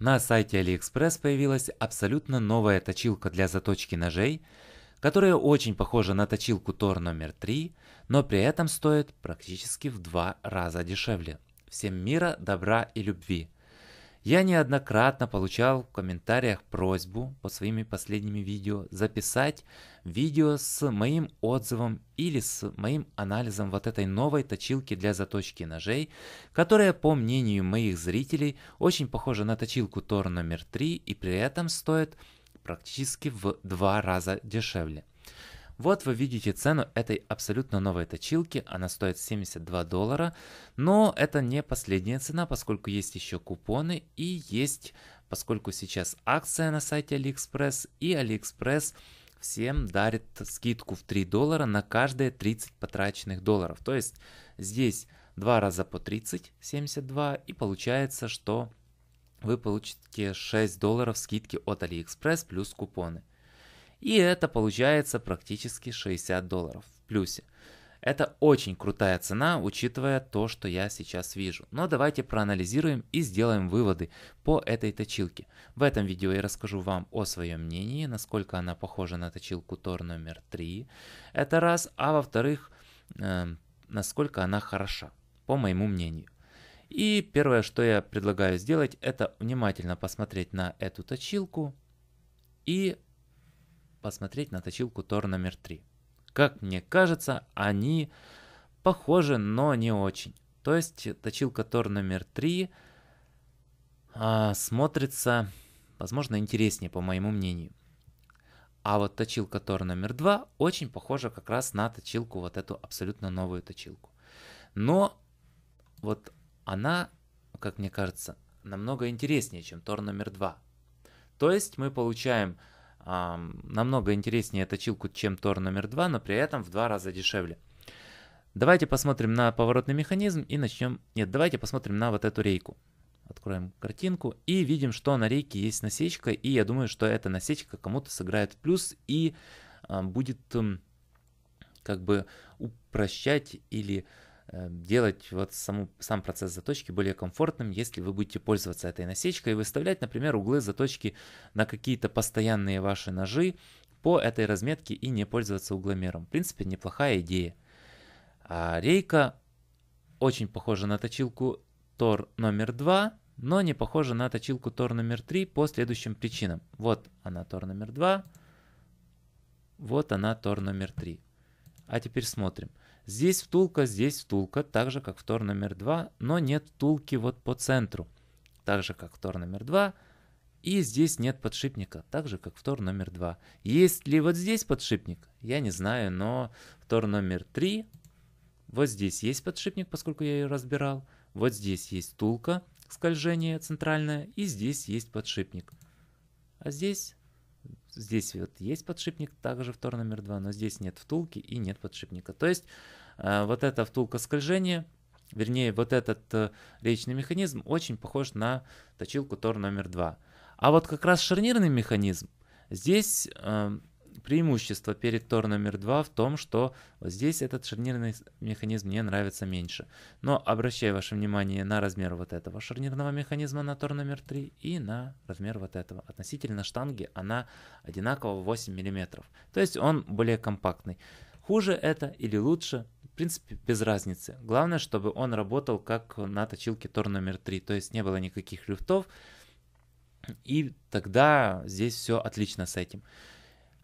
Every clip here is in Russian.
На сайте AliExpress появилась абсолютно новая точилка для заточки ножей, которая очень похожа на точилку Тор номер 3, но при этом стоит практически в два раза дешевле. Всем мира, добра и любви! Я неоднократно получал в комментариях просьбу по своими последними видео записать видео с моим отзывом или с моим анализом вот этой новой точилки для заточки ножей, которая, по мнению моих зрителей, очень похожа на точилку Тор номер 3 и при этом стоит практически в два раза дешевле. Вот вы видите цену этой абсолютно новой точилки, она стоит 72 доллара, но это не последняя цена, поскольку есть еще купоны и есть, поскольку сейчас акция на сайте AliExpress и AliExpress всем дарит скидку в 3 доллара на каждые 30 потраченных долларов. То есть здесь два раза по 30, 72, и получается, что вы получите 6 долларов скидки от AliExpress плюс купоны. И это получается практически 60 долларов в плюсе. Это очень крутая цена, учитывая то, что я сейчас вижу. Но давайте проанализируем и сделаем выводы по этой точилке. В этом видео я расскажу вам о своем мнении, насколько она похожа на точилку Тор номер 3. Это раз. А во-вторых, э, насколько она хороша, по моему мнению. И первое, что я предлагаю сделать, это внимательно посмотреть на эту точилку и посмотреть на точилку Тор номер 3. Как мне кажется, они похожи, но не очень. То есть точилка Тор номер 3 э, а, смотрится, возможно, интереснее, по моему мнению. А вот точилка Тор номер 2 очень похожа как раз на точилку, вот эту абсолютно новую точилку. Но вот она, как мне кажется, намного интереснее, чем Тор номер 2. То есть мы получаем намного интереснее точилку, чем Тор номер 2, но при этом в два раза дешевле. Давайте посмотрим на поворотный механизм и начнем... Нет, давайте посмотрим на вот эту рейку. Откроем картинку и видим, что на рейке есть насечка, и я думаю, что эта насечка кому-то сыграет в плюс и а, будет как бы упрощать или Эм, делать вот саму, сам процесс заточки более комфортным, если вы будете пользоваться этой насечкой и выставлять, например, углы заточки на какие-то постоянные ваши ножи по этой разметке и не пользоваться угломером. В принципе, неплохая идея. А рейка очень похожа на точилку Тор номер 2, но не похожа на точилку Тор номер 3 по следующим причинам. Вот она Тор номер 2, вот она Тор номер 3. А теперь смотрим. Здесь втулка, здесь втулка, так же как тор номер 2, но нет втулки вот по центру, так же как тор номер 2. И здесь нет подшипника, так же как тор номер 2. Есть ли вот здесь подшипник? Я не знаю, но тор номер 3, вот здесь есть подшипник, поскольку я ее разбирал. Вот здесь есть втулка, скольжение центральное, и здесь есть подшипник. А здесь Здесь вот есть подшипник, также втор номер 2, но здесь нет втулки и нет подшипника. То есть э, вот эта втулка скольжения, вернее вот этот речный э, механизм очень похож на точилку тор номер 2. А вот как раз шарнирный механизм, здесь э, преимущество перед Тор номер 2 в том, что вот здесь этот шарнирный механизм мне нравится меньше. Но обращаю ваше внимание на размер вот этого шарнирного механизма на Тор номер 3 и на размер вот этого. Относительно штанги она одинакова 8 мм. То есть он более компактный. Хуже это или лучше, в принципе, без разницы. Главное, чтобы он работал как на точилке Тор номер 3, то есть не было никаких люфтов, и тогда здесь все отлично с этим.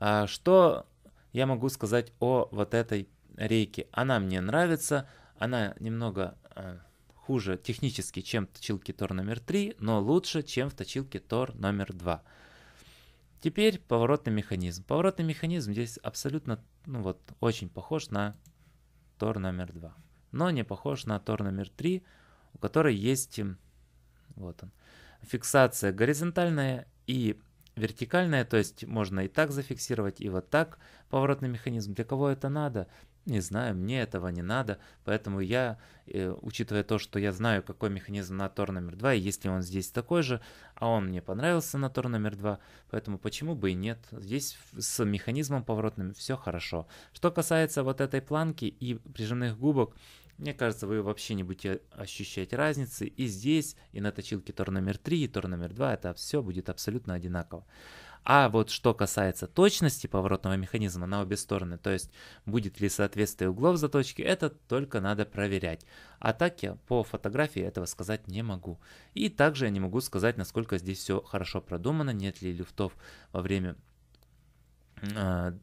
А, что я могу сказать о вот этой рейке? Она мне нравится, она немного э, хуже технически, чем в точилке Тор номер 3, но лучше, чем в точилке Тор номер 2. Теперь поворотный механизм. Поворотный механизм здесь абсолютно, ну вот, очень похож на Тор номер 2, но не похож на Тор номер 3, у которой есть, вот он, фиксация горизонтальная и вертикальная, то есть можно и так зафиксировать, и вот так поворотный механизм. Для кого это надо? Не знаю, мне этого не надо, поэтому я, э, учитывая то, что я знаю, какой механизм на Тор номер 2, и если он здесь такой же, а он мне понравился на Тор номер 2, поэтому почему бы и нет. Здесь с механизмом поворотным все хорошо. Что касается вот этой планки и прижимных губок, мне кажется, вы вообще не будете ощущать разницы и здесь, и на точилке тор номер 3, и тор номер 2, это все будет абсолютно одинаково. А вот что касается точности поворотного механизма на обе стороны, то есть будет ли соответствие углов заточки, это только надо проверять. А так я по фотографии этого сказать не могу. И также я не могу сказать, насколько здесь все хорошо продумано, нет ли люфтов во время а,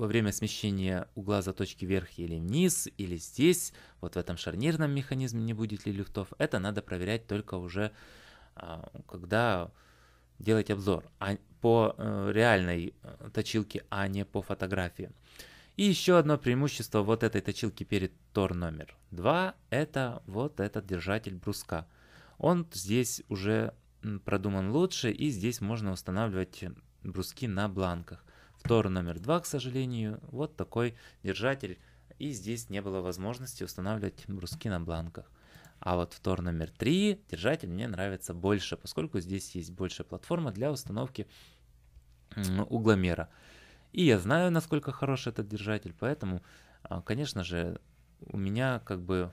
во время смещения угла заточки вверх или вниз, или здесь, вот в этом шарнирном механизме не будет ли люфтов, это надо проверять только уже, а, когда делать обзор а по э, реальной э, точилке, а не по фотографии. И еще одно преимущество вот этой точилки перед тор номер 2 – это вот этот держатель бруска. Он здесь уже продуман лучше, и здесь можно устанавливать бруски на бланках. Втор номер 2, к сожалению, вот такой держатель. И здесь не было возможности устанавливать бруски на бланках. А вот втор номер 3, держатель мне нравится больше, поскольку здесь есть больше платформа для установки угломера. И я знаю, насколько хорош этот держатель, поэтому, а, конечно же, у меня как бы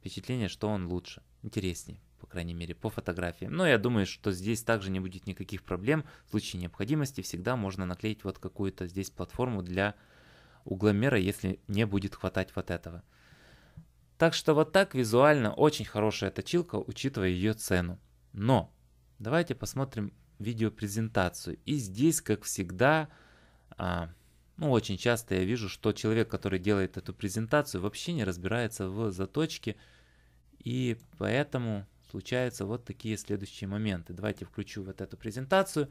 впечатление, что он лучше, интереснее крайней мере, по фотографии. Но я думаю, что здесь также не будет никаких проблем. В случае необходимости всегда можно наклеить вот какую-то здесь платформу для угломера, если не будет хватать вот этого. Так что вот так визуально очень хорошая точилка, учитывая ее цену. Но давайте посмотрим видеопрезентацию. И здесь, как всегда, а, ну очень часто я вижу, что человек, который делает эту презентацию, вообще не разбирается в заточке. И поэтому случаются вот такие следующие моменты. Давайте включу вот эту презентацию.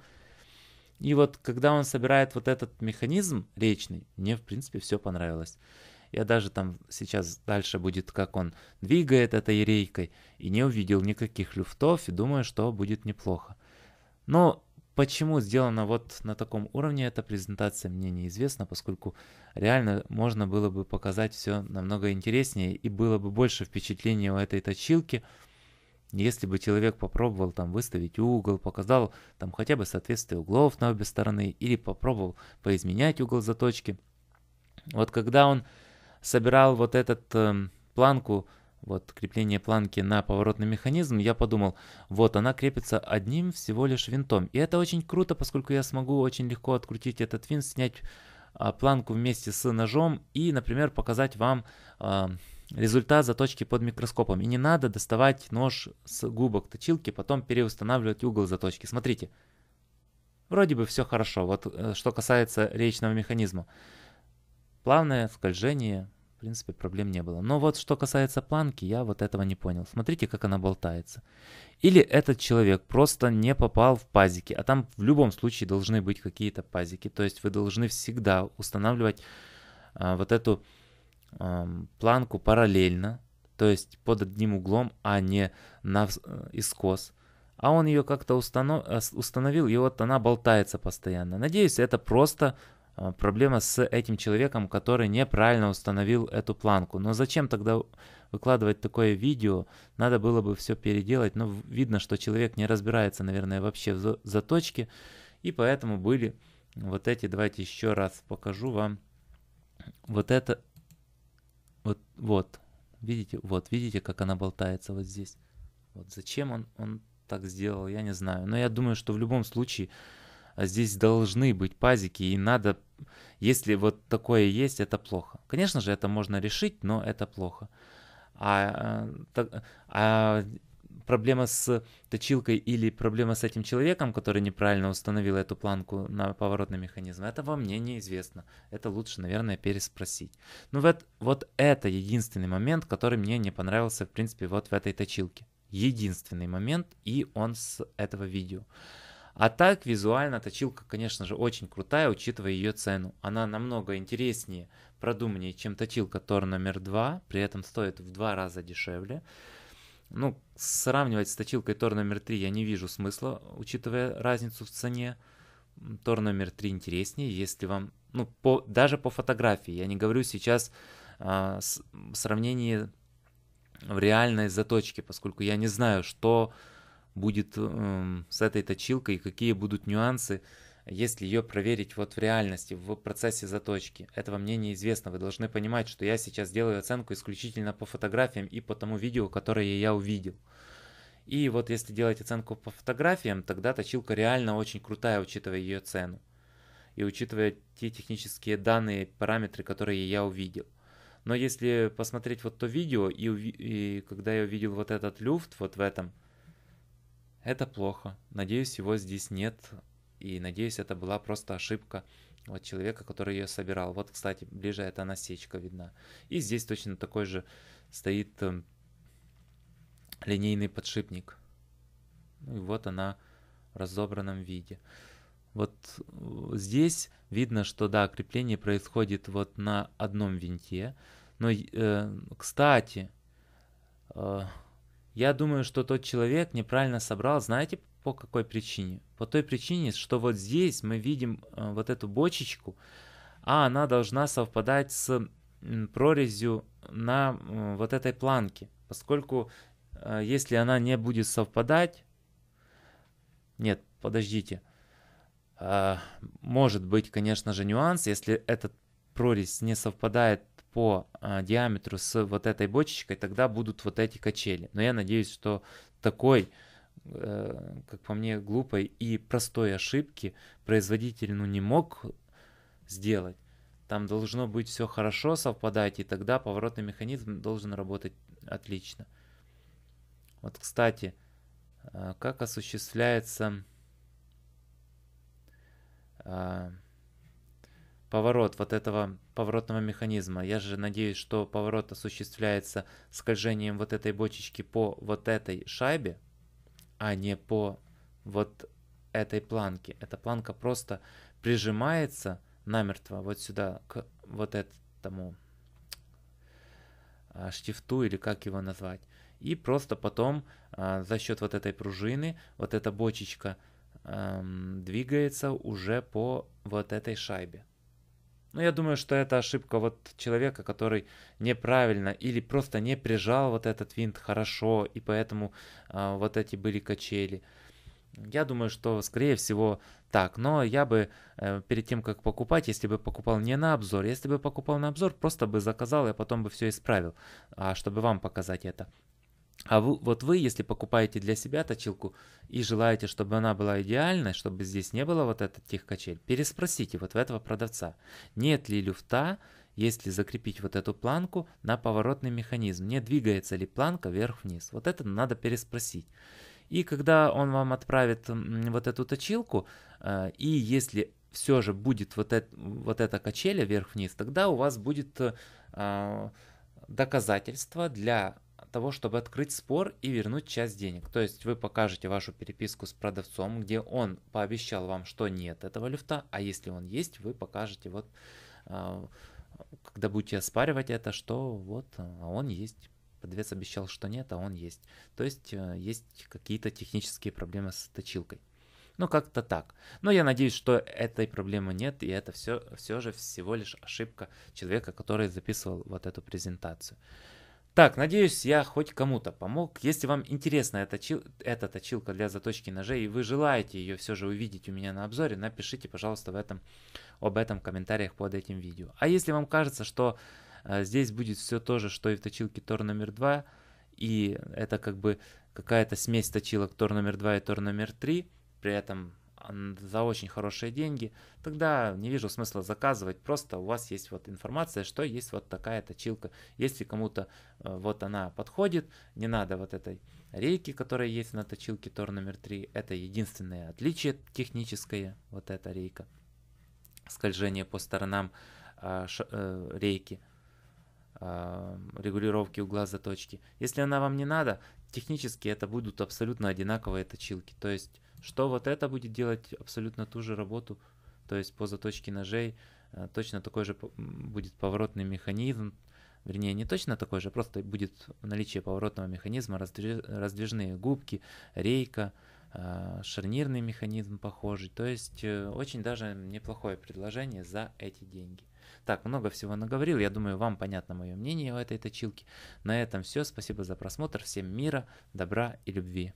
И вот когда он собирает вот этот механизм речный, мне в принципе все понравилось. Я даже там сейчас дальше будет, как он двигает этой рейкой, и не увидел никаких люфтов, и думаю, что будет неплохо. Но почему сделана вот на таком уровне эта презентация, мне неизвестно, поскольку реально можно было бы показать все намного интереснее, и было бы больше впечатления у этой точилки, если бы человек попробовал там выставить угол, показал там хотя бы соответствие углов на обе стороны или попробовал поизменять угол заточки. Вот когда он собирал вот этот э, планку, вот крепление планки на поворотный механизм, я подумал, вот она крепится одним всего лишь винтом. И это очень круто, поскольку я смогу очень легко открутить этот винт, снять э, планку вместе с ножом и, например, показать вам... Э, результат заточки под микроскопом. И не надо доставать нож с губок точилки, потом переустанавливать угол заточки. Смотрите, вроде бы все хорошо, вот э, что касается речного механизма. Плавное скольжение, в принципе, проблем не было. Но вот что касается планки, я вот этого не понял. Смотрите, как она болтается. Или этот человек просто не попал в пазики, а там в любом случае должны быть какие-то пазики. То есть вы должны всегда устанавливать а, вот эту Эм, планку параллельно, то есть под одним углом, а не на э, искос. А он ее как-то э, установил, и вот она болтается постоянно. Надеюсь, это просто э, проблема с этим человеком, который неправильно установил эту планку. Но зачем тогда выкладывать такое видео? Надо было бы все переделать. Но ну, видно, что человек не разбирается, наверное, вообще в заточке. И поэтому были вот эти, давайте еще раз покажу вам. Вот это вот, вот, видите, вот, видите, как она болтается вот здесь. Вот зачем он, он так сделал, я не знаю. Но я думаю, что в любом случае а, здесь должны быть пазики, и надо, если вот такое есть, это плохо. Конечно же, это можно решить, но это плохо. А, э, так, а проблема с точилкой или проблема с этим человеком, который неправильно установил эту планку на поворотный механизм, это во мне неизвестно. Это лучше, наверное, переспросить. Но ну вот, вот это единственный момент, который мне не понравился, в принципе, вот в этой точилке. Единственный момент, и он с этого видео. А так визуально точилка, конечно же, очень крутая, учитывая ее цену. Она намного интереснее, продуманнее, чем точилка Тор номер 2, при этом стоит в два раза дешевле. Ну, сравнивать с точилкой Тор номер 3 я не вижу смысла, учитывая разницу в цене. Тор номер 3 интереснее, если вам... Ну, по, даже по фотографии. Я не говорю сейчас а, с, в сравнении в реальной заточке, поскольку я не знаю, что будет э, с этой точилкой, какие будут нюансы если ее проверить вот в реальности, в процессе заточки. Этого мне неизвестно, вы должны понимать, что я сейчас делаю оценку исключительно по фотографиям и по тому видео, которое я увидел. И вот если делать оценку по фотографиям, тогда точилка реально очень крутая, учитывая ее цену. И учитывая те технические данные, параметры, которые я увидел. Но если посмотреть вот то видео, и, и когда я увидел вот этот люфт вот в этом, это плохо. Надеюсь, его здесь нет. И надеюсь, это была просто ошибка вот человека, который ее собирал. Вот, кстати, ближе эта насечка видна. И здесь точно такой же стоит э, линейный подшипник. Ну и вот она в разобранном виде. Вот э, здесь видно, что да, крепление происходит вот на одном винте. Но, э, кстати, э, я думаю, что тот человек неправильно собрал, знаете, по какой причине? По той причине, что вот здесь мы видим э, вот эту бочечку, а она должна совпадать с прорезью на вот этой планке, поскольку э, если она не будет совпадать, нет, подождите, э, может быть, конечно же, нюанс, если этот прорезь не совпадает по диаметру с вот этой бочечкой, тогда будут вот эти качели. Но я надеюсь, что такой Э, как по мне, глупой и простой ошибки производитель ну, не мог сделать. Там должно быть все хорошо совпадать, и тогда поворотный механизм должен работать отлично. Вот, кстати, э, как осуществляется э, поворот вот этого поворотного механизма. Я же надеюсь, что поворот осуществляется скольжением вот этой бочечки по вот этой шайбе, а не по вот этой планке. Эта планка просто прижимается намертво вот сюда, к вот этому а, штифту или как его назвать. И просто потом а, за счет вот этой пружины вот эта бочечка эм, двигается уже по вот этой шайбе. Но я думаю, что это ошибка вот человека, который неправильно или просто не прижал вот этот винт хорошо, и поэтому э, вот эти были качели. Я думаю, что скорее всего так, но я бы э, перед тем, как покупать, если бы покупал не на обзор, если бы покупал на обзор, просто бы заказал и потом бы все исправил, а чтобы вам показать это. А вы, вот вы, если покупаете для себя точилку и желаете, чтобы она была идеальной, чтобы здесь не было вот этих качель, переспросите вот в этого продавца, нет ли люфта, если закрепить вот эту планку на поворотный механизм, не двигается ли планка вверх-вниз. Вот это надо переспросить. И когда он вам отправит вот эту точилку, э, и если все же будет вот, это, вот эта качеля вверх-вниз, тогда у вас будет э, доказательство для того, чтобы открыть спор и вернуть часть денег. То есть вы покажете вашу переписку с продавцом, где он пообещал вам, что нет этого люфта, а если он есть, вы покажете вот, а, когда будете оспаривать это, что вот, а, он есть. подвес обещал, что нет, а он есть. То есть э, есть какие-то технические проблемы с точилкой. Ну, как-то так. Но я надеюсь, что этой проблемы нет, и это все, все же всего лишь ошибка человека, который записывал вот эту презентацию. Так, надеюсь, я хоть кому-то помог. Если вам интересна эта, чил... эта точилка для заточки ножей, и вы желаете ее все же увидеть у меня на обзоре, напишите, пожалуйста, в этом... об этом в комментариях под этим видео. А если вам кажется, что э, здесь будет все то же, что и в точилке Тор номер 2, и это как бы какая-то смесь точилок Тор номер 2 и Тор номер 3, при этом за очень хорошие деньги, тогда не вижу смысла заказывать, просто у вас есть вот информация, что есть вот такая точилка, если кому-то э, вот она подходит, не надо вот этой рейки, которая есть на точилке Тор номер 3, это единственное отличие техническое, вот эта рейка, скольжение по сторонам а, э, рейки, а, регулировки угла заточки. Если она вам не надо, технически это будут абсолютно одинаковые точилки, то есть что вот это будет делать абсолютно ту же работу, то есть по заточке ножей э, точно такой же будет поворотный механизм, вернее, не точно такой же, просто будет наличие поворотного механизма, раздвижные губки, рейка, э, шарнирный механизм похожий. То есть э, очень даже неплохое предложение за эти деньги. Так, много всего наговорил. Я думаю, вам понятно мое мнение о этой точилке. На этом все. Спасибо за просмотр. Всем мира, добра и любви.